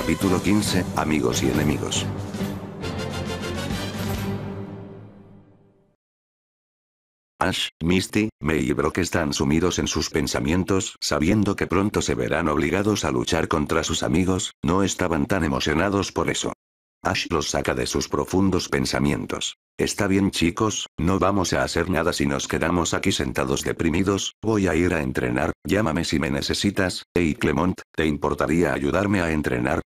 Capítulo 15. Amigos y enemigos. Ash, Misty, May y Brock están sumidos en sus pensamientos, sabiendo que pronto se verán obligados a luchar contra sus amigos, no estaban tan emocionados por eso. Ash los saca de sus profundos pensamientos. Está bien chicos, no vamos a hacer nada si nos quedamos aquí sentados deprimidos, voy a ir a entrenar, llámame si me necesitas, hey Clement, ¿te importaría ayudarme a entrenar?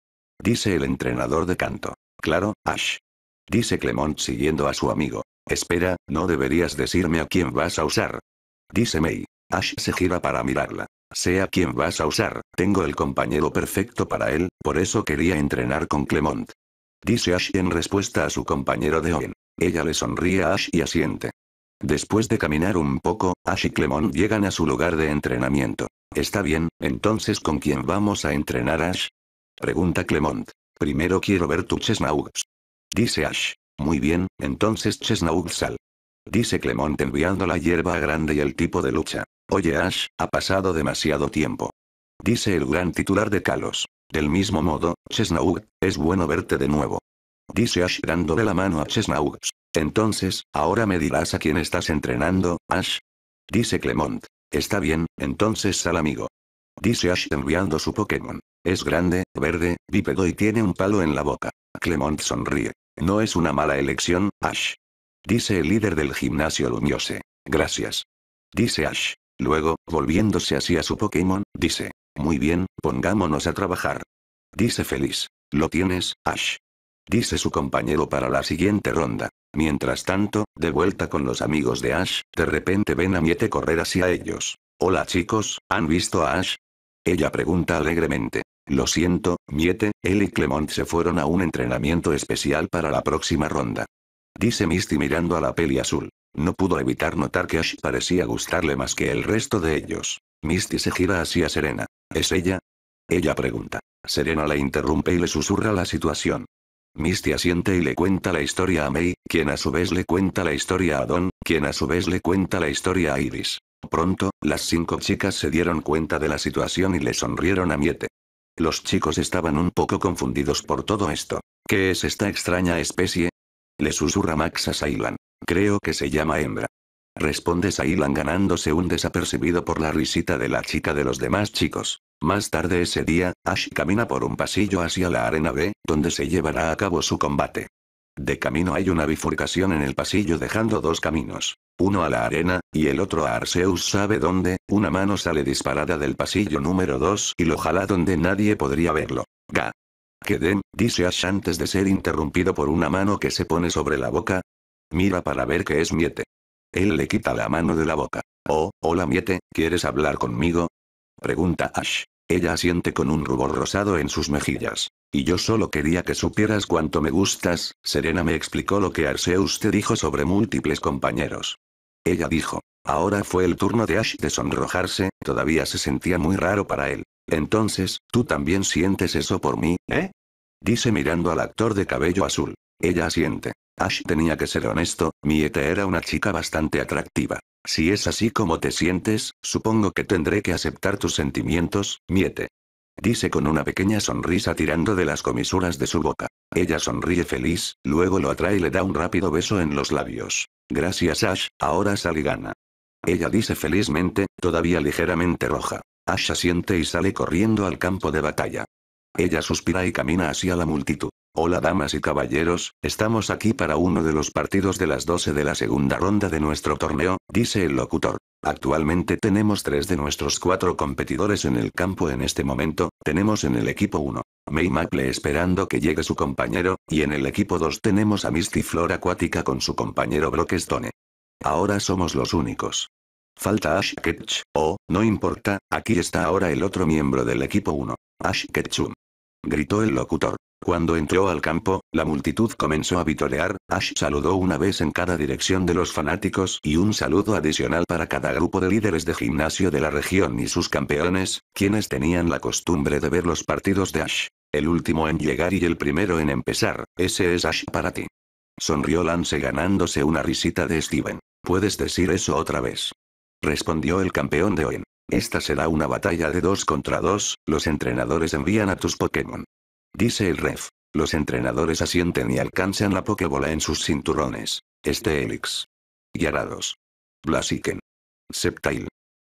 Dice el entrenador de canto. Claro, Ash. Dice Clement siguiendo a su amigo. Espera, no deberías decirme a quién vas a usar. Dice May. Ash se gira para mirarla. Sé a quién vas a usar, tengo el compañero perfecto para él, por eso quería entrenar con Clement. Dice Ash en respuesta a su compañero de Owen. Ella le sonríe a Ash y asiente. Después de caminar un poco, Ash y Clement llegan a su lugar de entrenamiento. Está bien, entonces ¿con quién vamos a entrenar Ash? Pregunta Clement. Primero quiero ver tu Chesnaugs. Dice Ash. Muy bien, entonces Chesnaugs sal. Dice Clement enviando la hierba grande y el tipo de lucha. Oye Ash, ha pasado demasiado tiempo. Dice el gran titular de Kalos. Del mismo modo, Chesnaug, es bueno verte de nuevo. Dice Ash dándole la mano a Chesnaug. Entonces, ahora me dirás a quién estás entrenando, Ash. Dice Clement. Está bien, entonces sal amigo. Dice Ash enviando su Pokémon. Es grande, verde, bípedo y tiene un palo en la boca. Clement sonríe. No es una mala elección, Ash. Dice el líder del gimnasio Lumiose. Gracias. Dice Ash. Luego, volviéndose hacia su Pokémon, dice. Muy bien, pongámonos a trabajar. Dice Feliz. Lo tienes, Ash. Dice su compañero para la siguiente ronda. Mientras tanto, de vuelta con los amigos de Ash, de repente ven a Miete correr hacia ellos. Hola chicos, ¿han visto a Ash? Ella pregunta alegremente. Lo siento, Miete, él y Clement se fueron a un entrenamiento especial para la próxima ronda. Dice Misty mirando a la peli azul. No pudo evitar notar que Ash parecía gustarle más que el resto de ellos. Misty se gira hacia Serena. ¿Es ella? Ella pregunta. Serena la interrumpe y le susurra la situación. Misty asiente y le cuenta la historia a May, quien a su vez le cuenta la historia a Don, quien a su vez le cuenta la historia a Iris. Pronto, las cinco chicas se dieron cuenta de la situación y le sonrieron a Miete. Los chicos estaban un poco confundidos por todo esto. ¿Qué es esta extraña especie? Le susurra Max a Sailan. Creo que se llama hembra. Responde Sailan ganándose un desapercibido por la risita de la chica de los demás chicos. Más tarde ese día, Ash camina por un pasillo hacia la arena B, donde se llevará a cabo su combate. De camino hay una bifurcación en el pasillo dejando dos caminos. Uno a la arena, y el otro a Arceus sabe dónde, una mano sale disparada del pasillo número 2 y lo jala donde nadie podría verlo. Ga. den? dice Ash antes de ser interrumpido por una mano que se pone sobre la boca. Mira para ver que es Miete. Él le quita la mano de la boca. Oh, hola Miete, ¿quieres hablar conmigo? Pregunta Ash. Ella asiente con un rubor rosado en sus mejillas. Y yo solo quería que supieras cuánto me gustas, Serena me explicó lo que Arceus te dijo sobre múltiples compañeros. Ella dijo. Ahora fue el turno de Ash de sonrojarse, todavía se sentía muy raro para él. Entonces, ¿tú también sientes eso por mí, eh? Dice mirando al actor de cabello azul. Ella siente. Ash tenía que ser honesto, Miete era una chica bastante atractiva. Si es así como te sientes, supongo que tendré que aceptar tus sentimientos, Miete. Dice con una pequeña sonrisa tirando de las comisuras de su boca. Ella sonríe feliz, luego lo atrae y le da un rápido beso en los labios. Gracias Ash, ahora sale gana. Ella dice felizmente, todavía ligeramente roja. Ash asiente y sale corriendo al campo de batalla. Ella suspira y camina hacia la multitud. Hola damas y caballeros, estamos aquí para uno de los partidos de las 12 de la segunda ronda de nuestro torneo, dice el locutor. Actualmente tenemos tres de nuestros cuatro competidores en el campo en este momento, tenemos en el equipo 1, May Maple esperando que llegue su compañero, y en el equipo 2 tenemos a Misty Flor Acuática con su compañero Brock Stone. Ahora somos los únicos. Falta Ash Ketch, o, no importa, aquí está ahora el otro miembro del equipo 1, Ash Ketchum gritó el locutor. Cuando entró al campo, la multitud comenzó a vitorear, Ash saludó una vez en cada dirección de los fanáticos y un saludo adicional para cada grupo de líderes de gimnasio de la región y sus campeones, quienes tenían la costumbre de ver los partidos de Ash. El último en llegar y el primero en empezar, ese es Ash para ti. Sonrió Lance ganándose una risita de Steven. ¿Puedes decir eso otra vez? Respondió el campeón de Owen. Esta será una batalla de dos contra dos, los entrenadores envían a tus Pokémon. Dice el ref. Los entrenadores asienten y alcanzan la Pokébola en sus cinturones. Este Elix. Yarados. Blasiken. Septail.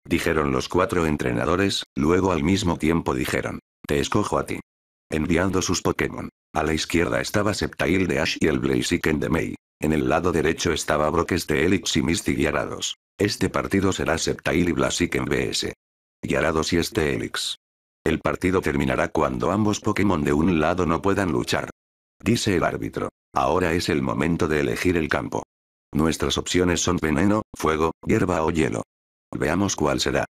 Dijeron los cuatro entrenadores, luego al mismo tiempo dijeron. Te escojo a ti. Enviando sus Pokémon. A la izquierda estaba Septail de Ash y el Blaziken de May. En el lado derecho estaba Brock de Elix y Misty Yarados. Este partido será Septail y en BS. Y Arados y este elix El partido terminará cuando ambos Pokémon de un lado no puedan luchar. Dice el árbitro. Ahora es el momento de elegir el campo. Nuestras opciones son veneno, fuego, hierba o hielo. Veamos cuál será.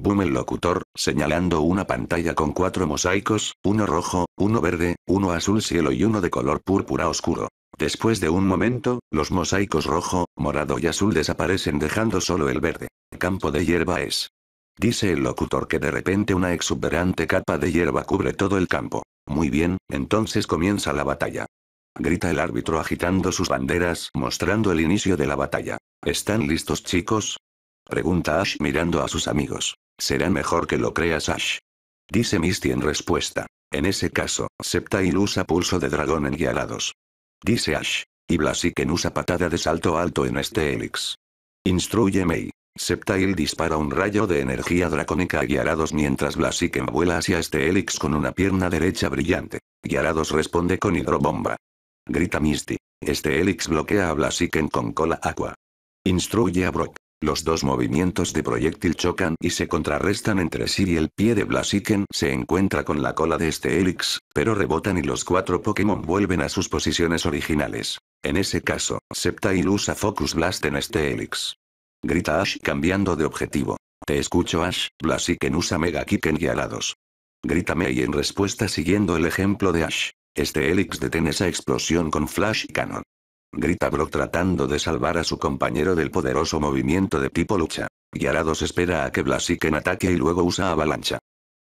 Boom el locutor, señalando una pantalla con cuatro mosaicos, uno rojo, uno verde, uno azul cielo y uno de color púrpura oscuro. Después de un momento, los mosaicos rojo, morado y azul desaparecen dejando solo el verde. Campo de hierba es. Dice el locutor que de repente una exuberante capa de hierba cubre todo el campo. Muy bien, entonces comienza la batalla. Grita el árbitro agitando sus banderas, mostrando el inicio de la batalla. ¿Están listos chicos? Pregunta Ash mirando a sus amigos. Será mejor que lo creas Ash. Dice Misty en respuesta. En ese caso, Septail usa pulso de dragón en Gyarados. Dice Ash. Y Blasiken usa patada de salto alto en este Helix. Instruye Mei. Septail dispara un rayo de energía dracónica a Gyarados mientras Blasiken vuela hacia este Helix con una pierna derecha brillante. Gyarados responde con hidrobomba. Grita Misty. Este Helix bloquea a Blasiken con cola agua. Instruye a Brock. Los dos movimientos de proyectil chocan y se contrarrestan entre sí y el pie de Blasiken se encuentra con la cola de este Helix, pero rebotan y los cuatro Pokémon vuelven a sus posiciones originales. En ese caso, y usa Focus Blast en este Helix. Grita Ash cambiando de objetivo. Te escucho Ash, Blasiken usa Mega Kick y alados. Grita y en respuesta siguiendo el ejemplo de Ash. Este Helix detiene esa explosión con Flash Cannon grita Brock tratando de salvar a su compañero del poderoso movimiento de tipo lucha. Gyarados espera a que Blasiken ataque y luego usa avalancha.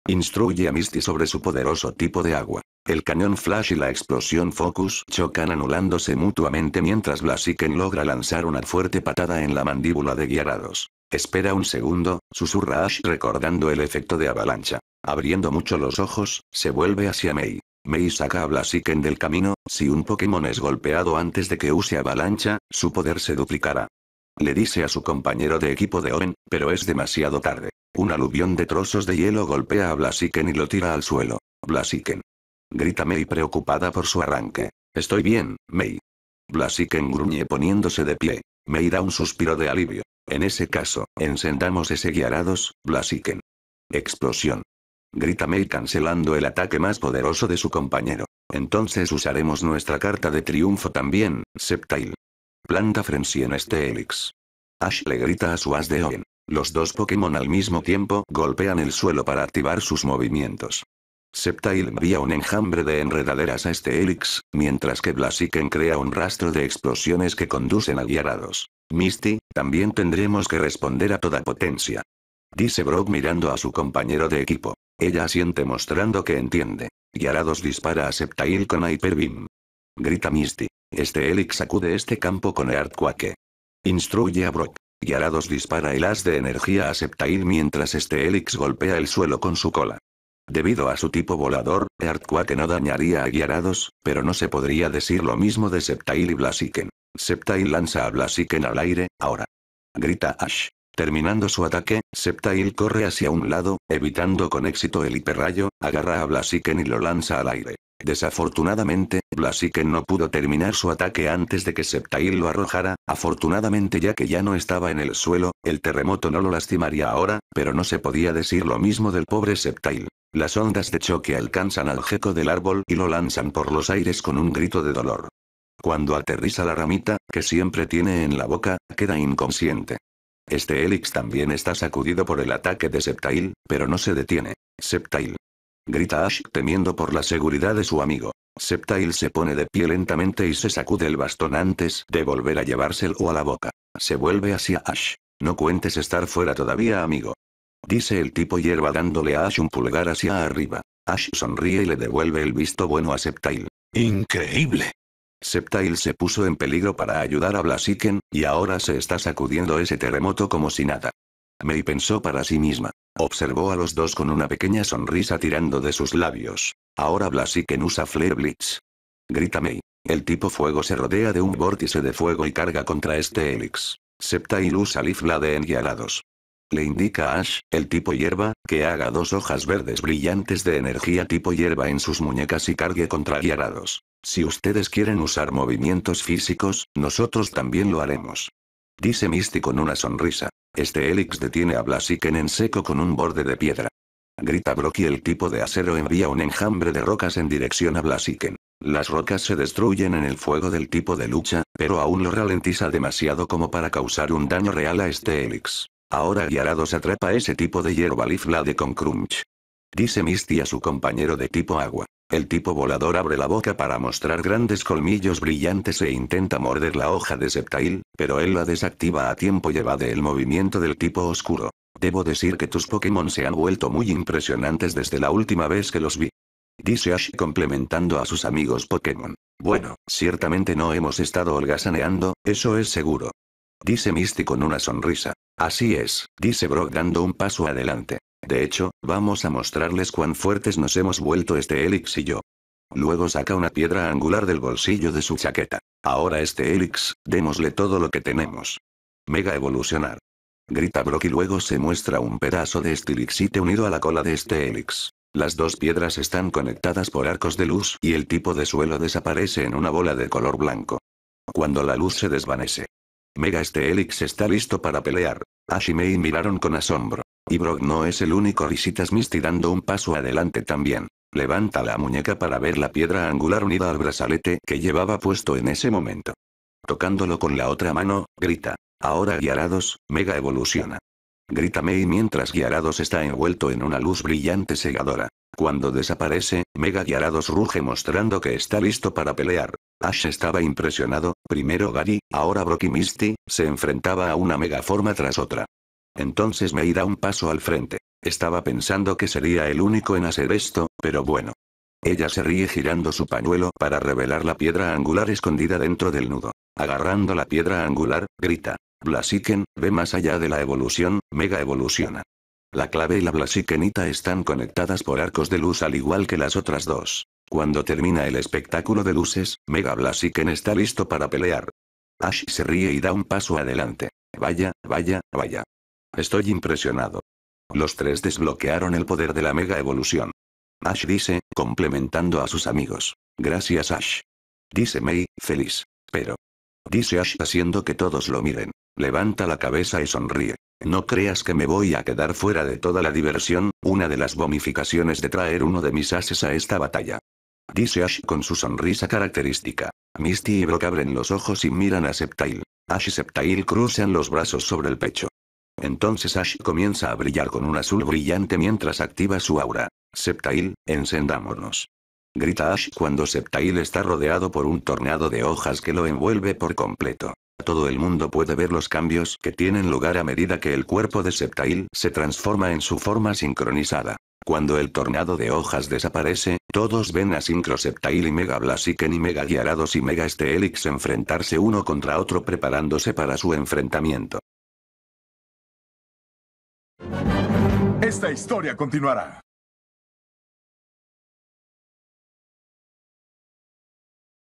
Instruye a Misty sobre su poderoso tipo de agua. El cañón Flash y la explosión Focus chocan anulándose mutuamente mientras Blasiken logra lanzar una fuerte patada en la mandíbula de Gyarados. Espera un segundo, susurra Ash recordando el efecto de avalancha. Abriendo mucho los ojos, se vuelve hacia Mei. Mei saca a Blasiken del camino, si un Pokémon es golpeado antes de que use avalancha, su poder se duplicará. Le dice a su compañero de equipo de Owen, pero es demasiado tarde. Un aluvión de trozos de hielo golpea a Blasiken y lo tira al suelo. Blasiken. Grita Mei preocupada por su arranque. Estoy bien, Mei. Blasiken gruñe poniéndose de pie. Mei da un suspiro de alivio. En ese caso, encendamos ese guiarados, Blasiken. Explosión grita May cancelando el ataque más poderoso de su compañero. Entonces usaremos nuestra carta de triunfo también, Septile. Planta Frenzy en este Helix. Ash le grita a su as de Owen. Los dos Pokémon al mismo tiempo golpean el suelo para activar sus movimientos. Septile envía un enjambre de enredaderas a este Helix, mientras que Blaziken crea un rastro de explosiones que conducen a guiarados. Misty, también tendremos que responder a toda potencia. Dice Brock mirando a su compañero de equipo. Ella asiente mostrando que entiende. Yarados dispara a Septail con Hyperbeam. Grita Misty. Este Helix sacude este campo con Earthquake. Instruye a Brock. Y dispara el as de energía a Septail mientras este Helix golpea el suelo con su cola. Debido a su tipo volador, Earthquake no dañaría a Gyarados, pero no se podría decir lo mismo de Septail y Blasiken. Septail lanza a Blasiken al aire, ahora. Grita Ash. Terminando su ataque, Septail corre hacia un lado, evitando con éxito el hiperrayo, agarra a Blasiken y lo lanza al aire. Desafortunadamente, Blasiken no pudo terminar su ataque antes de que Septail lo arrojara, afortunadamente ya que ya no estaba en el suelo, el terremoto no lo lastimaría ahora, pero no se podía decir lo mismo del pobre Septail. Las ondas de choque alcanzan al geco del árbol y lo lanzan por los aires con un grito de dolor. Cuando aterriza la ramita, que siempre tiene en la boca, queda inconsciente. Este Helix también está sacudido por el ataque de Septail, pero no se detiene. Septail. Grita Ash temiendo por la seguridad de su amigo. Septail se pone de pie lentamente y se sacude el bastón antes de volver a llevárselo a la boca. Se vuelve hacia Ash. No cuentes estar fuera todavía, amigo. Dice el tipo hierba dándole a Ash un pulgar hacia arriba. Ash sonríe y le devuelve el visto bueno a Septail. Increíble. Septail se puso en peligro para ayudar a Blasiken, y ahora se está sacudiendo ese terremoto como si nada. May pensó para sí misma. Observó a los dos con una pequeña sonrisa tirando de sus labios. Ahora Blasiken usa Flare Blitz. Grita Mei. El tipo fuego se rodea de un vórtice de fuego y carga contra este Helix. Septail usa Blade de alados le indica Ash, el tipo hierba, que haga dos hojas verdes brillantes de energía tipo hierba en sus muñecas y cargue contra guiarados. Si ustedes quieren usar movimientos físicos, nosotros también lo haremos. Dice Misty con una sonrisa. Este Helix detiene a Blasiken en seco con un borde de piedra. Grita Brock y el tipo de acero envía un enjambre de rocas en dirección a Blasiken. Las rocas se destruyen en el fuego del tipo de lucha, pero aún lo ralentiza demasiado como para causar un daño real a este Helix. Ahora Gyarados atrapa ese tipo de hierba de con crunch. Dice Misty a su compañero de tipo agua. El tipo volador abre la boca para mostrar grandes colmillos brillantes e intenta morder la hoja de Septail, pero él la desactiva a tiempo y el movimiento del tipo oscuro. Debo decir que tus Pokémon se han vuelto muy impresionantes desde la última vez que los vi. Dice Ash complementando a sus amigos Pokémon. Bueno, ciertamente no hemos estado holgazaneando, eso es seguro. Dice Misty con una sonrisa. Así es, dice Brock dando un paso adelante. De hecho, vamos a mostrarles cuán fuertes nos hemos vuelto este Elix y yo. Luego saca una piedra angular del bolsillo de su chaqueta. Ahora este Elix, démosle todo lo que tenemos. Mega evolucionar. Grita Brock y luego se muestra un pedazo de estilixite unido a la cola de este Elix. Las dos piedras están conectadas por arcos de luz y el tipo de suelo desaparece en una bola de color blanco. Cuando la luz se desvanece, Mega este Helix está listo para pelear. Ash y Mei miraron con asombro. Y Brock no es el único risitas Misty dando un paso adelante también. Levanta la muñeca para ver la piedra angular unida al brazalete que llevaba puesto en ese momento. Tocándolo con la otra mano, grita. Ahora Guiarados, Mega evoluciona. Grita Mei mientras Guiarados está envuelto en una luz brillante cegadora. Cuando desaparece, Mega Guiarados ruge mostrando que está listo para pelear. Ash estaba impresionado, primero Gary, ahora Brock Misty, se enfrentaba a una forma tras otra. Entonces me da un paso al frente. Estaba pensando que sería el único en hacer esto, pero bueno. Ella se ríe girando su pañuelo para revelar la piedra angular escondida dentro del nudo. Agarrando la piedra angular, grita. Blasiken, ve más allá de la evolución, mega evoluciona. La clave y la blasikenita están conectadas por arcos de luz al igual que las otras dos. Cuando termina el espectáculo de luces, Mega Blasiken está listo para pelear. Ash se ríe y da un paso adelante. Vaya, vaya, vaya. Estoy impresionado. Los tres desbloquearon el poder de la mega evolución. Ash dice, complementando a sus amigos. Gracias Ash. Dice May, feliz. Pero. Dice Ash haciendo que todos lo miren. Levanta la cabeza y sonríe. No creas que me voy a quedar fuera de toda la diversión, una de las bonificaciones de traer uno de mis ases a esta batalla. Dice Ash con su sonrisa característica. Misty y Brock abren los ojos y miran a Septail. Ash y Septail cruzan los brazos sobre el pecho. Entonces Ash comienza a brillar con un azul brillante mientras activa su aura. Septail, encendámonos. Grita Ash cuando Septail está rodeado por un tornado de hojas que lo envuelve por completo. Todo el mundo puede ver los cambios que tienen lugar a medida que el cuerpo de Septail se transforma en su forma sincronizada. Cuando el tornado de hojas desaparece, todos ven a Synchroceptile y Mega Blasiken y Mega Gyarados y Mega enfrentarse uno contra otro preparándose para su enfrentamiento. Esta historia continuará.